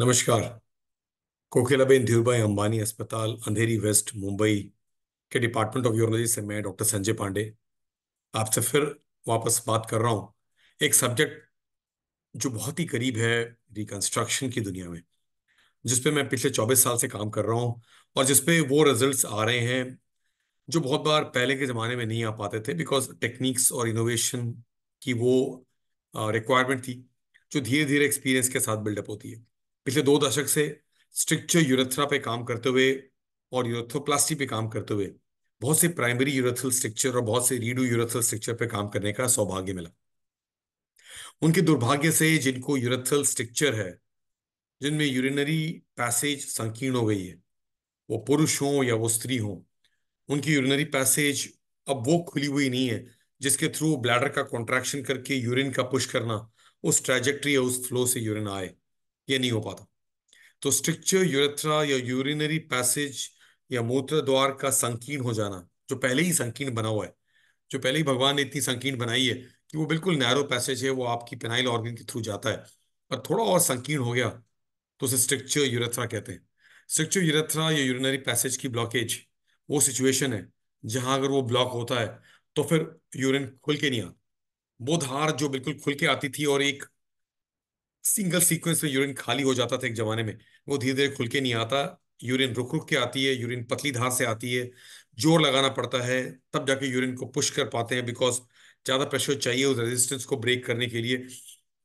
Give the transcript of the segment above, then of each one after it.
नमस्कार कोकिलाबेन धीरूभाई अंबानी अस्पताल अंधेरी वेस्ट मुंबई के डिपार्टमेंट ऑफ यूरोलॉजी से मैं डॉक्टर संजय पांडे आपसे फिर वापस बात कर रहा हूँ एक सब्जेक्ट जो बहुत ही करीब है रिकन्स्ट्रक्शन की दुनिया में जिसपे मैं पिछले चौबीस साल से काम कर रहा हूँ और जिसपे वो रिजल्ट्स आ रहे हैं जो बहुत बार पहले के ज़माने में नहीं आ पाते थे बिकॉज टेक्निक्स और इनोवेशन की वो रिक्वायरमेंट थी जो धीरे धीरे एक्सपीरियंस के साथ बिल्डअप होती है पिछले दो दशक से स्ट्रिक्चर यूरेथ्रा पे काम करते हुए और यूरेथोप्लास्टी पे काम करते हुए बहुत से प्राइमरी यूरेथल स्ट्रक्चर और बहुत से रीडू यूरेथल स्ट्रक्चर पे काम करने का सौभाग्य मिला उनके दुर्भाग्य से जिनको यूरेथल स्ट्रक्चर है जिनमें यूरिनरी पैसेज संकीर्ण हो गई है वो पुरुष हो या वो स्त्री हो उनकी यूरिनरी पैसेज अब वो खुली हुई नहीं है जिसके थ्रू ब्लैडर का कॉन्ट्रैक्शन करके यूरिन का पुश करना उस ट्रेजेक्ट्री या उस फ्लो से यूरिन आए ये नहीं हो पाता तो स्ट्रिक्चर यूरेथ्रा या यूरिनरी पैसेज या मूत्र द्वार का संकीर्ण हो जाना जो पहले ही संकीर्ण बना हुआ है जो पहले ही भगवान ने इतनी संकीर्ण बनाई है कि वो बिल्कुल नैरो पैसेज है वो आपकी पेनाइल ऑर्गन के थ्रू जाता है पर थोड़ा और संकीर्ण हो गया तो उसे स्ट्रिक्चर यूरेथ्रा कहते हैं स्ट्रिक्चर यूरेथ्रा या यूरिनरी पैसेज की ब्लॉकेज वो सिचुएशन है जहां अगर वो ब्लॉक होता है तो फिर यूरिन खुल के नहीं आता वो धार जो बिल्कुल खुल के आती थी और एक सिंगल सीक्वेंस में यूरिन खाली हो जाता था एक जमाने में वो धीरे धीरे खुल के नहीं आता यूरिन रुक रुक के आती है यूरिन पतली धार से आती है जोर लगाना पड़ता है तब जाके यूरिन को पुश कर पाते हैं बिकॉज ज़्यादा प्रेशर चाहिए उस रेजिस्टेंस को ब्रेक करने के लिए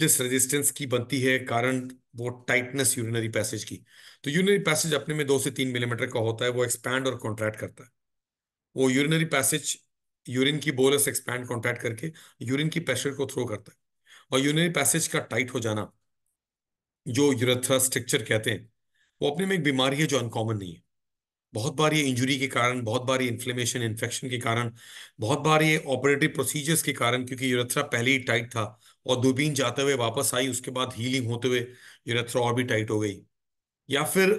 जिस रेजिस्टेंस की बनती है कारण वो टाइटनेस यूरिनरी पैसेज की तो यूरिनरी पैसेज अपने में दो से तीन मिलीमीटर का होता है वो एक्सपैंड और कॉन्ट्रैक्ट करता है वो यूरिनरी पैसेज यूरिन की बोलस एक्सपैंड कॉन्ट्रैक्ट करके यूरिन की प्रेशर को थ्रो करता है और यूरिनरी पैसेज का टाइट हो जाना जो यूरथ्रा स्ट्रक्चर कहते हैं वो अपने में एक बीमारी है जो अनकॉमन नहीं है बहुत बार ये इंजरी के कारण बहुत बार ये इन्फ्लेमेशन इन्फेक्शन के कारण बहुत बार ये ऑपरेटिव प्रोसीजर्स के कारण क्योंकि यूरेथ्रा पहले ही टाइट था और दूरबीन जाते हुए वापस आई उसके बाद हीलिंग होते हुए यूरेथ्रा और भी टाइट हो गई या फिर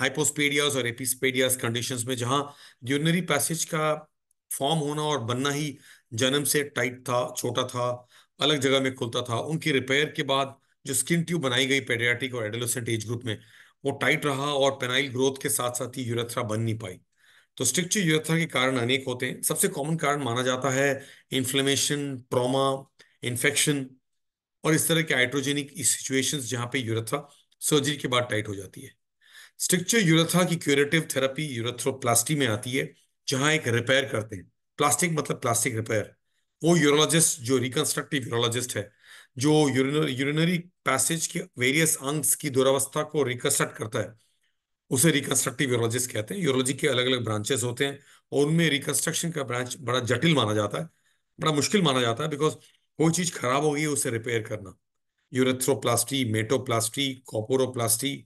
हाइपोस्पेडियाज और एपिस्पेडियाज कंडीशन में जहाँ यूनरी पैसेज का फॉर्म होना और बनना ही जन्म से टाइट था छोटा था अलग जगह में खुलता था उनकी रिपेयर के बाद जो स्किन ट्यूब बनाई गई पेडियाटिक और एडोलोसेंट एज ग्रुप में वो टाइट रहा और पेनाइल ग्रोथ के साथ साथ ही यूरेथ्रा बन नहीं पाई तो स्ट्रिक्चर यूरेथ्रा के कारण अनेक होते हैं सबसे कॉमन कारण माना जाता है इन्फ्लेमेशन ट्रोमा इन्फेक्शन और इस तरह के हाइड्रोजेनिक सिचुएशन जहाँ पे यूरेथ्रा सर्जरी के बाद टाइट हो जाती है स्ट्रिक्चर यूरेथ्रा की क्यूरेटिव थेरेपी यूरेथ्रोप्लास्टी में आती है जहाँ एक रिपेयर करते हैं प्लास्टिक मतलब प्लास्टिक रिपेयर वो यूरोलॉजिस्ट जो रिकंस्ट्रक्टिव यूरोलॉजिस्ट है जो यूरिनरी पैसेज के वेरियस अंग्स की दुरावस्था को रिकंस्ट्रक्ट करता है उसे रिकंस्ट्रक्टिव यूरोलॉजिस्ट कहते हैं यूरोलॉजी के अलग अलग ब्रांचेस होते हैं और उनमें रिकंस्ट्रक्शन का ब्रांच बड़ा जटिल माना जाता है बड़ा मुश्किल माना जाता है बिकॉज कोई चीज़ खराब होगी उसे रिपेयर करना यूरेथ्रोप्लास्टी मेटोप्लास्टी कॉपोरोप्लास्टी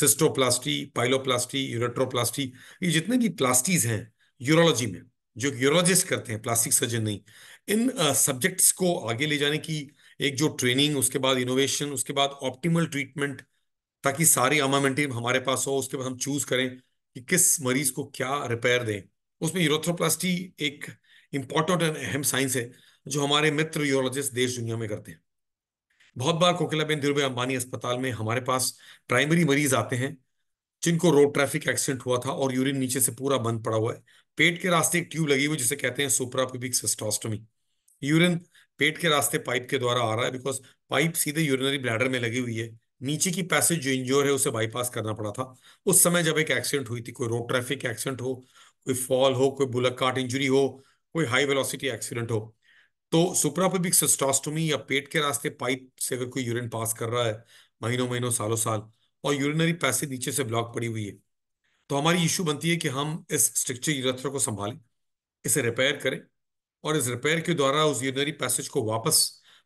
सिस्टोप्लास्टी पाइलोप्लास्टी यूरेट्रोप्लास्टी ये जितने भी प्लास्टीज हैं यूरोलॉजी में जो यूरोलॉजिस्ट करते हैं प्लास्टिक सर्जन नहीं इन सब्जेक्ट्स को आगे ले जाने की एक जो ट्रेनिंग उसके बाद इनोवेशन उसके बाद ऑप्टिमल ट्रीटमेंट ताकि सारी अमामेंटिव हमारे पास हो उसके बाद हम चूज करें कि किस मरीज को क्या रिपेयर दें उसमें यूरोथ्रोप्लास्टी एक इंपॉर्टेंट एंड अहम साइंस है जो हमारे मित्र यूरोलॉजिस्ट देश दुनिया में करते हैं बहुत बार कोकिलाबेन धीरूभाई अंबानी अस्पताल में हमारे पास प्राइमरी मरीज आते हैं जिनको रोड ट्रैफिक एक्सीडेंट हुआ था और यूरिन नीचे से पूरा बंद पड़ा हुआ है पेट के रास्ते एक ट्यूब लगी हुई जिसे कहते हैं सुप्रापिबिक सिस्टोस्टोमी यूरिन पेट के रास्ते पाइप के द्वारा आ रहा है बिकॉज पाइप सीधे यूरिनरी ब्लैडर में लगी हुई है नीचे की पैसेज जो इंजोर है उसे बाईपास करना पड़ा था उस समय जब एक एक्सीडेंट हुई थी कोई रोड ट्रैफिक एक्सीडेंट हो कोई फॉल हो कोई बुलक काट इंजरी हो कोई हाई वेलोसिटी एक्सीडेंट हो तो सुप्रापिबिक सिस्टोस्टोमी या पेट के रास्ते पाइप से अगर कोई यूरिन पास कर रहा है महीनों महीनों सालों साल और यूरिनरी पैसेज नीचे से ब्लॉक पड़ी हुई है तो हमारी इशू बनती है कि हम इस स्ट्रक्चर यूरेथ्र को संभालें इसे रिपेयर करें और इस रिपेयर के द्वारा उस यूरिनरी पैसेज को वापस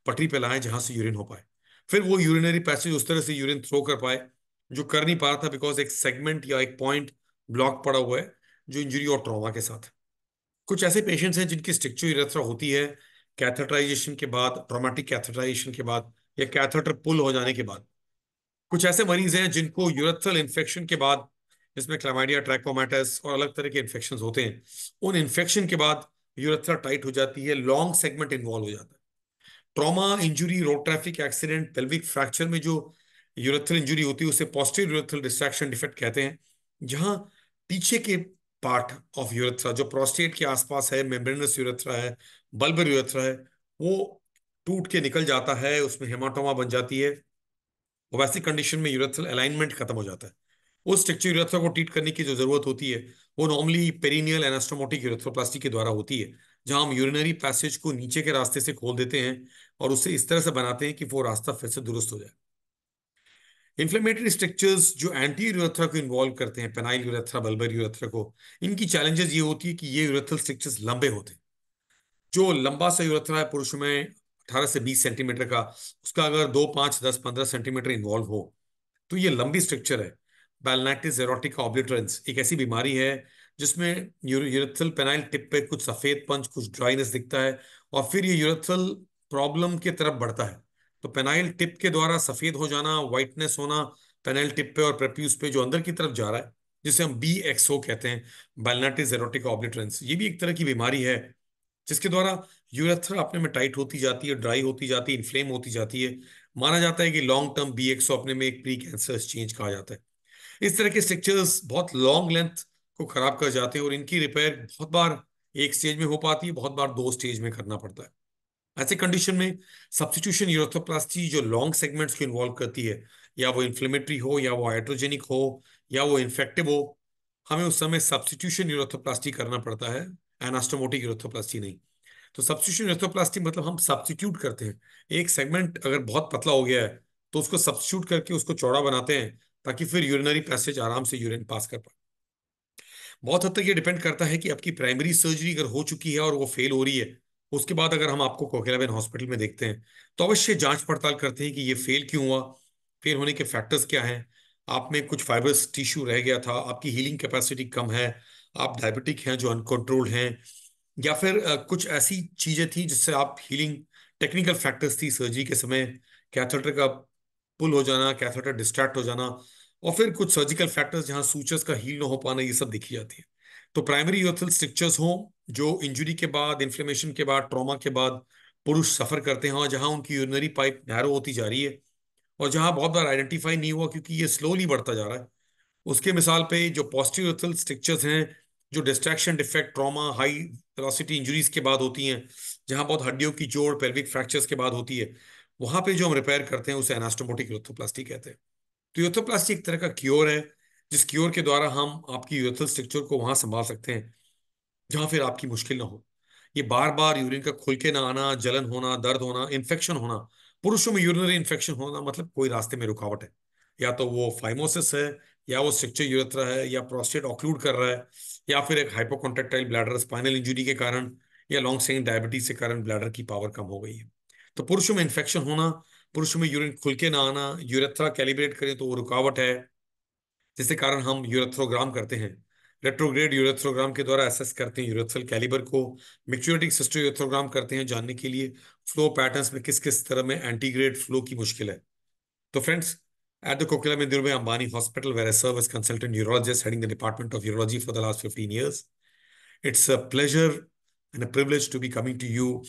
पटरी पर लाएं जहाँ से यूरिन हो पाए फिर वो यूरिनरी पैसेज उस तरह से यूरिन थ्रो कर पाए जो कर नहीं पा रहा था बिकॉज एक सेगमेंट या एक पॉइंट ब्लॉक पड़ा हुआ है जो इंजरी और ट्रॉमा के साथ कुछ ऐसे पेशेंट्स हैं जिनकी स्ट्रक्चर इरेथ्रा होती है कैथेटराइजेशन के बाद ट्रोमेटिक कैथेटराइजेशन के बाद या कैथेटर पुल हो जाने के बाद कुछ ऐसे मरीज हैं जिनको यूरथल इन्फेक्शन के बाद जिसमें क्लामाइडिया ट्रैकोमैटस और अलग तरह के इन्फेक्शन होते हैं उन इन्फेक्शन के बाद यूरथ्रा टाइट हो जाती है लॉन्ग सेगमेंट इन्वॉल्व हो जाता है trauma injury road traffic accident pelvic fracture में जो यूरथल इंजुरी होती है उसे पॉजिटिव यूरथल डिस्ट्रैक्शन डिफेक्ट कहते हैं जहाँ पीछे के पार्ट ऑफ यूरथ्रा जो प्रोस्टेट के आसपास है मेम्ब्रेनस यूरथ्रा है बल्बर यूरथ्रा है वो टूट के निकल जाता है उसमें हेमाटोमा बन जाती है और वैसी कंडीशन में यूरेथल अलाइनमेंट खत्म हो जाता है उस स्ट्रक्चर यूरेथ्रा को ट्रीट करने की जो जरूरत होती है वो नॉर्मली पेरिनियल एनास्टोमोटिक यूरेथ्रोप्लास्टी के द्वारा होती है जहां हम यूरिनरी पैसेज को नीचे के रास्ते से खोल देते हैं और उसे इस तरह से बनाते हैं कि वो रास्ता फिर से दुरुस्त हो जाए इन्फ्लेमेटरी स्ट्रक्चर्स जो एंटी यूरेथ्रा को इन्वॉल्व करते हैं पेनाइल यूरेथ्रा बल्बर यूरेथ्रा को इनकी चैलेंजेस ये होती है कि ये यूरेथल स्ट्रक्चर्स लंबे होते हैं जो लंबा सा यूरेथ्रा है पुरुष में अठारह से बीस सेंटीमीटर का उसका अगर दो पांच दस पंद्रह सेंटीमीटर इन्वॉल्व हो तो ये लंबी स्ट्रक्चर है बैलनाइटिस एरोटिक ऑब्लिटरेंस एक ऐसी बीमारी है जिसमें यूरेथल पेनाइल टिप पे कुछ सफेद पंच कुछ ड्राइनेस दिखता है और फिर ये यूरेथल प्रॉब्लम की तरफ बढ़ता है तो पेनाइल टिप के द्वारा सफेद हो जाना व्हाइटनेस होना पेनाइल टिप पे और प्रेप्यूस पे जो अंदर की तरफ जा रहा है जिसे हम बी एक्सओ कहते हैं बैलनाटिस एरोटिक ऑब्लिटरेंस ये भी एक तरह की बीमारी है जिसके द्वारा यूरेथ्रा अपने में टाइट होती जाती है ड्राई होती जाती है इन्फ्लेम होती जाती है माना जाता है कि लॉन्ग टर्म बी एक्स अपने में एक प्री कैंसर चेंज कहा जाता है इस तरह के स्ट्रक्चर्स बहुत लॉन्ग लेंथ को खराब कर जाते हैं और इनकी रिपेयर बहुत बार एक स्टेज में हो पाती है बहुत बार दो स्टेज में करना पड़ता है ऐसे कंडीशन में सब्सटीट्यूशन यूरोथोप्लास्टी जो लॉन्ग सेगमेंट्स को इन्वॉल्व करती है या वो इन्फ्लेमेटरी हो या वो हाइड्रोजेनिक हो या वो इन्फेक्टिव हो हमें उस समय सब्सटीट्यूशन यूरोथोप्लास्टी करना पड़ता है एनास्टोमोटिक यूरोथोप्लास्टी नहीं तो सब्सिट्यूशन एथोप्लास्टी मतलब हम सब्सिट्यूट करते हैं एक सेगमेंट अगर बहुत पतला हो गया है तो उसको सब्सिट्यूट करके उसको चौड़ा बनाते हैं ताकि फिर यूरिनरी पैसेज आराम से यूरिन पास कर पाए बहुत हद तक ये डिपेंड करता है कि आपकी प्राइमरी सर्जरी अगर हो चुकी है और वो फेल हो रही है उसके बाद अगर हम आपको कोकेलाबेन हॉस्पिटल में देखते हैं तो अवश्य जांच पड़ताल करते हैं कि ये फेल क्यों हुआ फेल होने के फैक्टर्स क्या हैं आप में कुछ फाइबर्स टिश्यू रह गया था आपकी हीलिंग कैपेसिटी कम है आप डायबिटिक हैं जो अनकंट्रोल्ड हैं या फिर कुछ ऐसी चीजें थी जिससे आप हीलिंग टेक्निकल फैक्टर्स थी सर्जरी के समय कैथेटर का पुल हो जाना कैथेटर डिस्ट्रैक्ट हो जाना और फिर कुछ सर्जिकल फैक्टर्स जहां सूचर्स का हील ना हो पाना ये सब देखी जाती है तो प्राइमरी यूथल स्ट्रिक्चर्स हों जो इंजरी के बाद इन्फ्लेमेशन के बाद ट्रॉमा के बाद पुरुष सफर करते हैं और जहां उनकी यूरिनरी पाइप नैरो होती जा रही है और जहां बहुत बार आइडेंटिफाई नहीं हुआ क्योंकि ये स्लोली बढ़ता जा रहा है उसके मिसाल पे जो पॉजिटिव यूथल स्ट्रिक्चर्स हैं जो distraction defect trauma high velocity injuries के बाद होती हैं जहां बहुत हड्डियों की जोड़ पेल्विक फ्रैक्चर्स के बाद होती है वहां पे जो हम रिपेयर करते हैं उसे एनास्टोमोटिक यूथोप्लास्टी कहते हैं तो यूथोप्लास्टी एक तरह का क्योर है जिस क्योर के द्वारा हम आपकी यूथल स्ट्रक्चर को वहां संभाल सकते हैं जहां फिर आपकी मुश्किल ना हो ये बार बार यूरिन का खुल के ना आना जलन होना दर्द होना इन्फेक्शन होना पुरुषों में यूरिनरी इन्फेक्शन होना मतलब कोई रास्ते में रुकावट है या तो वो फाइमोसिस है या वो स्ट्रक्चर यूरेथ्रा है या प्रोस्टेट ऑक्लूड कर रहा है या फिर एक हाइपोकॉन्ट्रेक्टाइल ब्लैडर स्पाइनल इंजुरी के कारण या लॉन्ग स्टेइंग डायबिटीज के कारण ब्लैडर की पावर कम हो गई है तो पुरुषों में इन्फेक्शन होना पुरुषों में यूरिन खुल के ना आना यूरेथ्रा कैलिब्रेट करें तो वो रुकावट है जिसके कारण हम यूरेथ्रोग्राम करते हैं रेट्रोग्रेड यूरेथ्रोग्राम के द्वारा एसेस करते हैं यूरेथ्रल कैलिबर को मिक्चोरेटिक सिस्टम यूरेथ्रोग्राम करते हैं जानने के लिए फ्लो पैटर्न्स में किस किस तरह में एंटीग्रेड फ्लो की मुश्किल है तो friends At the Kokilam Dhirubhai Ambani Hospital, where I serve as consultant urologist heading the Department of Urology for the last 15 years. It's a pleasure and a privilege to be coming to you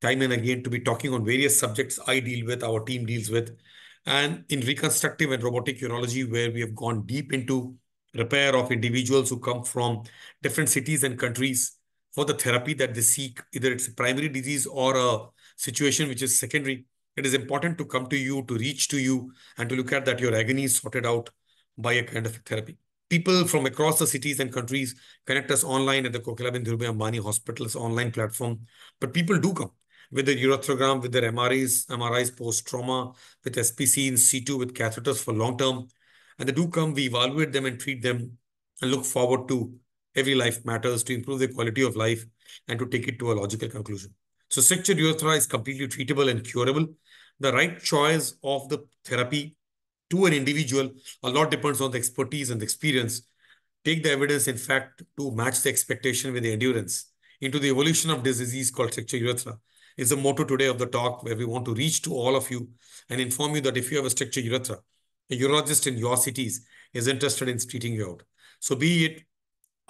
time and again to be talking on various subjects I deal with, our team deals with, and in reconstructive and robotic urology, where we have gone deep into repair of individuals who come from different cities and countries for the therapy that they seek. Either it's a primary disease or a situation which is secondary it is important to come to you, to reach to you, and to look at that your agony is sorted out by a kind of therapy. People from across the cities and countries connect us online at the Kokilabin Dhirubhai Ambani Hospital's online platform. But people do come with their urethrogram, with their MRIs, MRIs post-trauma, with SPC in two, with catheters for long-term. And they do come, we evaluate them and treat them and look forward to every life matters to improve the quality of life and to take it to a logical conclusion. So strictured urethra is completely treatable and curable. The right choice of the therapy to an individual, a lot depends on the expertise and the experience. Take the evidence, in fact, to match the expectation with the endurance into the evolution of this disease called strictured urethra is the motto today of the talk where we want to reach to all of you and inform you that if you have a strictured urethra, a urologist in your cities is interested in treating you out. So be it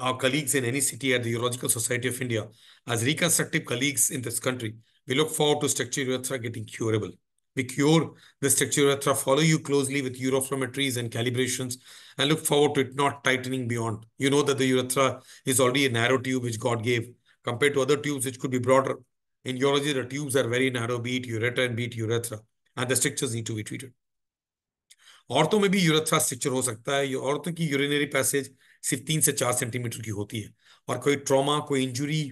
our colleagues in any city at the Urological Society of India as reconstructive colleagues in this country. We look forward to structure urethra getting curable. We cure the structure urethra, follow you closely with uroflummetries and calibrations, and look forward to it not tightening beyond. You know that the urethra is already a narrow tube which God gave compared to other tubes which could be broader. In urology, the tubes are very narrow, be it ureter and be it urethra, and the strictures need to be treated. Ortho में भी urethra stricture हो सकता है ये औरतों की सिर्फ तीन से चार सेंटीमीटर की होती है और कोई ट्रॉमा कोई इंजुरी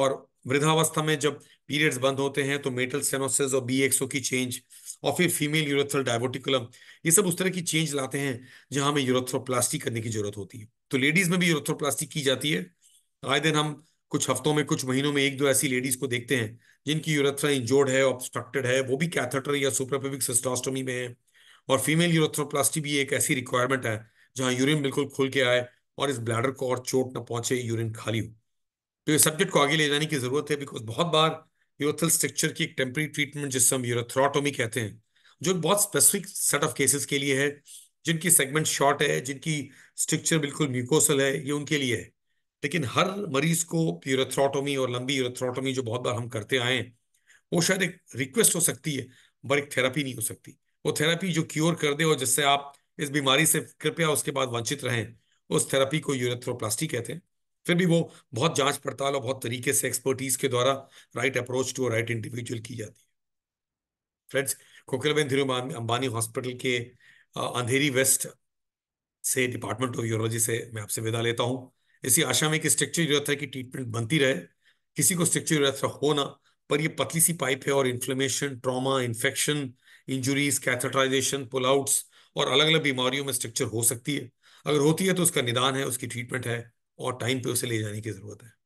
और वृद्धावस्था में जब पीरियड्स बंद होते हैं तो मेटल सेनोसिस और बी की चेंज और फिर फीमेल यूरोथ्रल डायबोटिकुलम ये सब उस तरह की चेंज लाते हैं जहां हमें यूरोथ्रोप्लास्टी करने की जरूरत होती है तो लेडीज में भी यूरोथ्रोप्लास्टी की जाती है आए दिन हम कुछ हफ्तों में कुछ महीनों में एक दो ऐसी लेडीज को देखते हैं जिनकी यूरोथ्रा इंजोर्ड है ऑब्स्ट्रक्टेड है वो भी कैथेटर या सुपरपेविक सिस्टोस्टोमी में है और फीमेल यूरोथ्रोप्लास्टी भी एक ऐसी रिक्वायरमेंट है जहां यूरिन बिल्कुल खुल के आए और इस ब्लैडर को और चोट ना पहुंचे यूरिन खाली हो तो ये सब्जेक्ट को आगे ले जाने की जरूरत है बिकॉज बहुत बार यूरोथल स्ट्रक्चर की एक टेम्प्रेरी ट्रीटमेंट जिससे हम यूरोथ्रोटोमी कहते हैं जो बहुत स्पेसिफिक सेट ऑफ केसेस के लिए है जिनकी सेगमेंट शॉर्ट है जिनकी स्ट्रक्चर बिल्कुल म्यूकोसल है ये उनके लिए है लेकिन हर मरीज को यूरोथ्रोटोमी और लंबी यूरोथ्रोटोमी जो बहुत बार हम करते आए हैं वो शायद एक रिक्वेस्ट हो सकती है पर एक थेरेपी नहीं हो सकती वो थेरेपी जो क्योर कर दे और जिससे आप इस बीमारी से कृपया उसके बाद वंचित रहें उस थेरेपी को यूरेथ्रोप्लास्टी कहते हैं फिर भी वो बहुत जांच पड़ताल और बहुत तरीके से एक्सपर्टीज के द्वारा right approach to right individual की जाती है फ्रेंड्स कोकिलबेन धीरू अंबानी हॉस्पिटल के अंधेरी वेस्ट से डिपार्टमेंट ऑफ यूरोलॉजी से मैं आपसे विदा लेता हूँ इसी आशा में कि स्ट्रक्चर यूरेथ्रा की ट्रीटमेंट बनती रहे किसी को स्ट्रक्चर यूरेथ्रा होना पर ये पतली सी पाइप है और inflammation trauma infection injuries catheterization pullouts और अलग अलग बीमारियों में स्ट्रक्चर हो सकती है अगर होती है तो उसका निदान है उसकी ट्रीटमेंट है और टाइम पे उसे ले जाने की ज़रूरत है